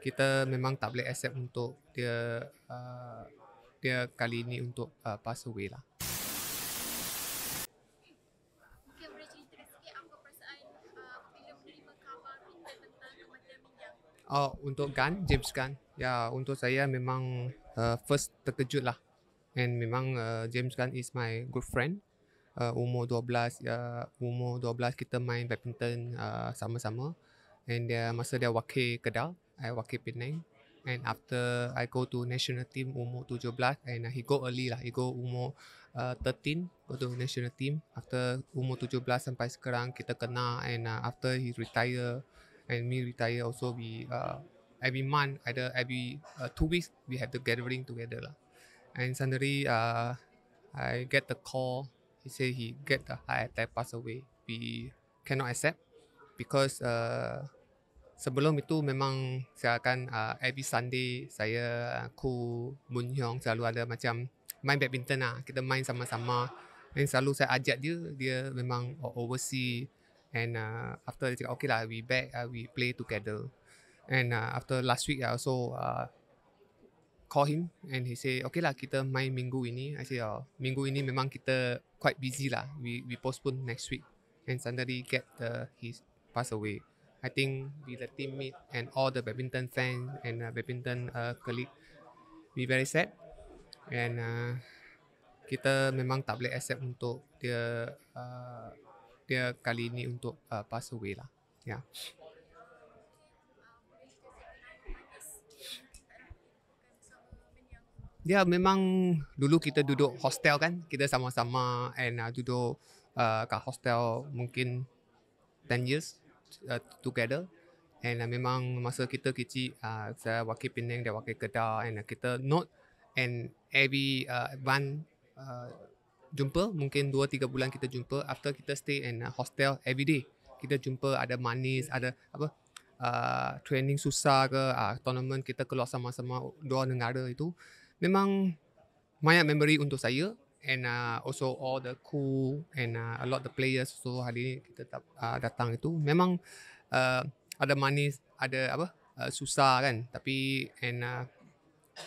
kita memang tak boleh accept untuk dia uh, dia kali ini untuk uh, pass away lah. Uh, oh, untuk Gun, James Gun. Ya, untuk saya memang uh, first terkejut lah. And memang uh, James Gun is my good friend. Uh, umur 12, ya uh, umur 12 kita main badminton uh, sama-sama. And dia masa dia wakil Kedah, I wakil Penang and after I go to national team umur 17 and he go early lah he go umur uh, 13 go to national team after umur 17 sampai sekarang kita kena, and uh, after he retire and me retire also we uh, every month either every uh, two weeks we have the gathering together lah and suddenly uh, I get the call he say he get the heart attack pass away we cannot accept because uh, sebelum itu memang saya akan uh, every Sunday saya ku Moon selalu ada macam main badminton lah kita main sama-sama dan selalu saya ajak dia dia memang oversee and uh, after dia cakap okay lah we back uh, we play together and uh, after last week I also uh, call him and he say okay lah kita main minggu ini I say oh, minggu ini memang kita quite busy lah we we postpone next week and suddenly get the uh, he pass away I think with the teammate and all the badminton fans and uh, badminton uh, colleague, be very sad. And uh, kita memang tak boleh accept untuk dia uh, dia kali ini untuk uh, pass away lah. Yeah. Dia yeah, memang dulu kita duduk hostel kan, kita sama-sama and uh, duduk uh, kat hostel mungkin 10 years uh, together and uh, memang masa kita kecil uh, saya wakil Penang dan wakil Kedah and uh, kita not and every uh, one uh, jumpa mungkin 2 3 bulan kita jumpa after kita stay in uh, hostel every day kita jumpa ada manis ada apa uh, training susah ke uh, tournament kita keluar sama-sama dua negara itu memang banyak memory untuk saya and uh, also all the cool and uh, a lot the players so hari ni kita uh, datang itu memang uh, ada manis ada apa uh, susah kan tapi and uh,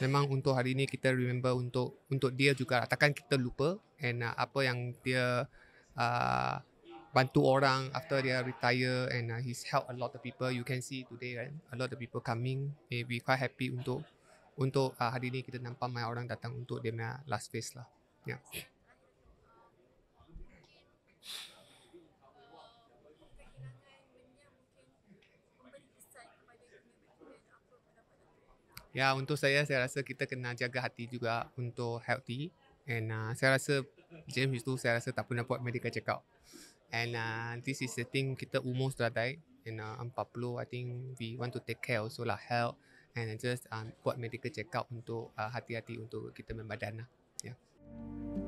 memang untuk hari ni kita remember untuk untuk dia juga takkan kita lupa and uh, apa yang dia uh, bantu orang after dia retire and uh, he's helped a lot of people you can see today kan right? a lot of people coming and eh, we quite happy untuk untuk uh, hari ni kita nampak banyak orang datang untuk dia punya last face lah Ja. Ya, untuk saya saya rasa kita kena jaga hati juga untuk healthy and uh, saya rasa James itu saya rasa tak pernah buat medical check out. And uh, this is the thing kita umur sudah dai and uh, 40 I think we want to take care also lah health and just um, buat medical check out untuk uh, hati-hati untuk kita membadan lah. Yeah.